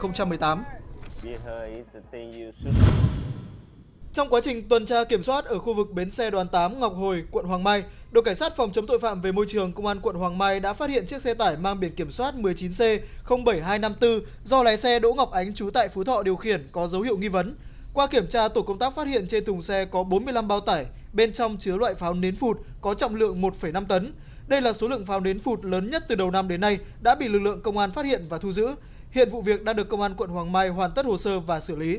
2018. Trong quá trình tuần tra kiểm soát ở khu vực bến xe Đoàn 8 Ngọc Hồi, quận Hoàng Mai, đội cảnh sát phòng chống tội phạm về môi trường công an quận Hoàng Mai đã phát hiện chiếc xe tải mang biển kiểm soát 19C 07254 do lái xe Đỗ Ngọc Ánh trú tại Phú Thọ điều khiển có dấu hiệu nghi vấn. Qua kiểm tra, tổ công tác phát hiện trên thùng xe có 45 bao tải, bên trong chứa loại pháo nến phụt có trọng lượng 1,5 tấn. Đây là số lượng pháo đến phụt lớn nhất từ đầu năm đến nay đã bị lực lượng công an phát hiện và thu giữ. Hiện vụ việc đã được công an quận Hoàng Mai hoàn tất hồ sơ và xử lý.